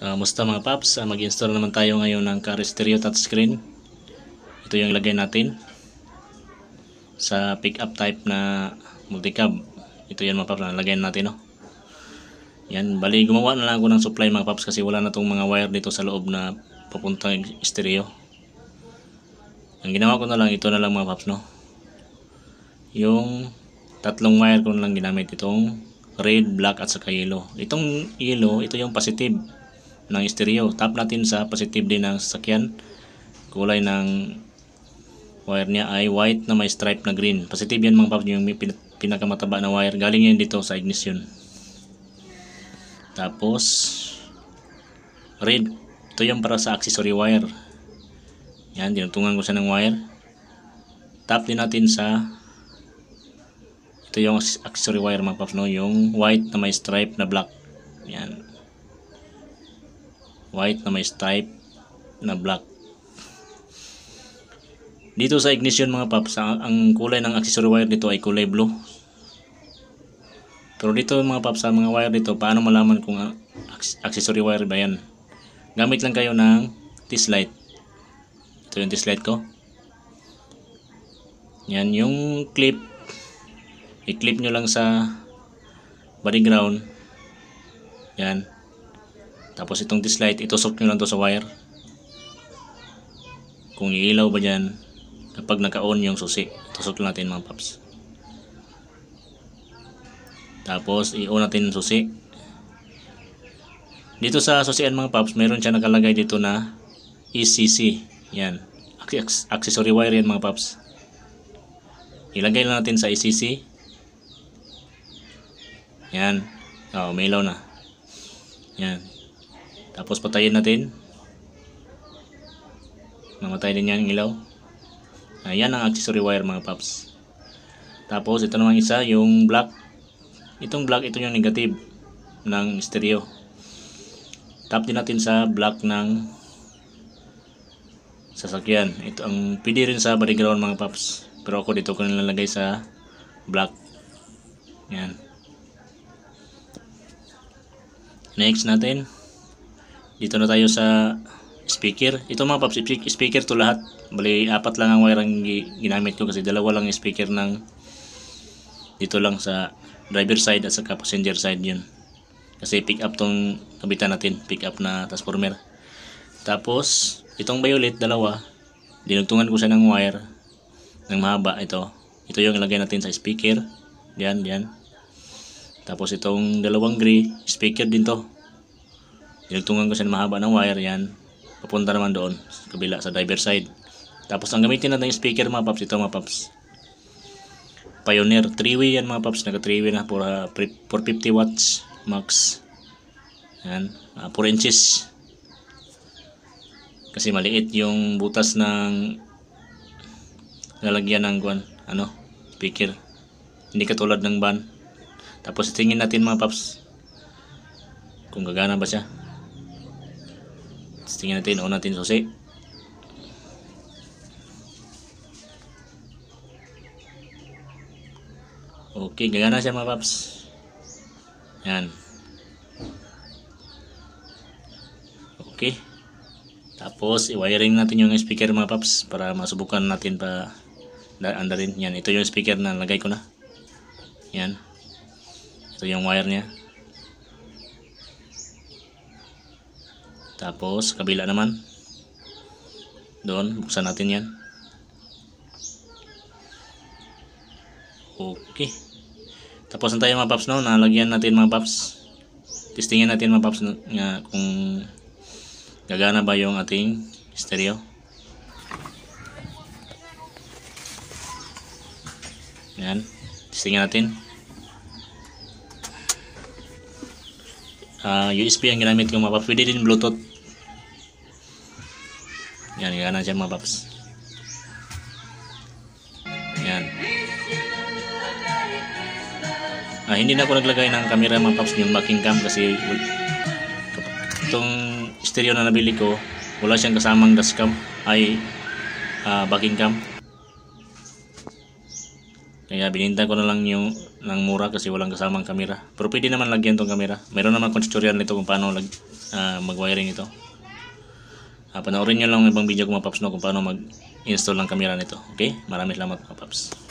Uh, musta mga paps, uh, mag-install naman tayo ngayon ng car stereo touchscreen. Ito yung ilagay natin sa pick-up type na multicab. Ito yan mga paps na natin. No? Yan, bali gumawa na lang ako ng supply mga paps kasi wala na tong mga wire dito sa loob na papunta stereo. Ang ginawa ko na lang, ito na lang mga paps no. Yung tatlong wire ko na lang ginamit itong red, black at saka yellow. Itong yellow, ito yung positive ng stereo. Tap natin sa positive din ng sasakyan. Kulay ng wire niya ay white na may stripe na green. Positive yan mga pap, yung pinakamataba na wire. Galing yan dito sa ignition. Tapos red. Ito yung para sa accessory wire. Yan, dinutungan ko siya ng wire. Tap din natin sa ito yung accessory wire mga pap, no? yung white na may stripe na black yan white na may stripe na black dito sa ignition mga paps ang kulay ng accessory wire dito ay kulay blue pero dito mga paps sa mga wire dito paano malaman kung accessory wire ba yan gamit lang kayo ng test light ito yung test light ko yan yung clip i-clip nyo lang sa body ground yan tapos itong this light, itusok nyo lang to sa wire. Kung iilaw ba dyan, kapag naka-on yung susi, itusok natin mga paps. Tapos i-on natin yung susi. Dito sa susian mga paps, meron siya nakalagay dito na ECC. Yan. Accessory wire yan mga paps. Ilagay lang natin sa ECC. Yan. Oh, may ilaw na. Yan. Tapos patayin natin. Namatay din yan ang ilaw. Ayan ang accessory wire mga paps. Tapos ito naman isa, yung black. Itong black, ito yung negative ng stereo. Tap din natin sa black ng sasakyan. Ito ang pwede rin sa ground mga paps. Pero ako dito ko nilalagay sa black. Yan. Next natin dito na tayo sa speaker ito mga paps speaker to lahat bali apat lang ang wire ang ginamit ko kasi dalawa lang speaker ng dito lang sa driver side at sa passenger side yun kasi pick up tong kabita natin pick up na transformer tapos itong violet dalawa dinugtungan ko siya ng wire ng mahaba ito ito yung ilagay natin sa speaker yan yan tapos itong dalawang gray speaker din to Dinugtungan ko siya ng mahaba ng wire yan. Papunta naman doon, sa kabila, sa driver side. Tapos ang gamitin natin yung speaker mga paps, ito mga paps. Pioneer 3-way yan mga paps, naka 3-way na for, uh, 450 watts max. Yan, uh, ah, 4 inches. Kasi maliit yung butas ng lalagyan ng guan. ano, speaker. Hindi katulad ng van. Tapos tingin natin mga paps kung gagana ba siya. Tingnan natin, o natin susi. Okay, gagana siya mga paps. Yan. Okay. Tapos, i-wiring natin yung speaker mga paps para masubukan natin pa andarin. Yan, ito yung speaker na lagay ko na. Yan. Ito yung wire niya. Tapos, kabila naman. Doon, buksan natin yan. Okay. Tapos na tayo mga paps, no? Nalagyan natin mga paps. Testingin natin mga paps nga kung gagana ba yung ating stereo. Yan. Testingin natin. Uh, ah, USB ang ginamit ko mga paps. Pwede din Bluetooth. Yan, yan na siya mga paps. Yan. Ah, hindi na ako naglagay ng camera mga paps yung backing cam kasi itong stereo na nabili ko wala siyang kasamang dashcam ay uh, backing cam kaya bininta ko na lang yung ng mura kasi walang kasamang camera pero pwede naman lagyan tong camera meron naman kung tutorial nito kung paano uh, mag-wiring ito Ah, panoorin nyo lang ang ibang video ko mga paps no, kung paano mag-install ng camera nito. Okay? Maraming salamat mga paps.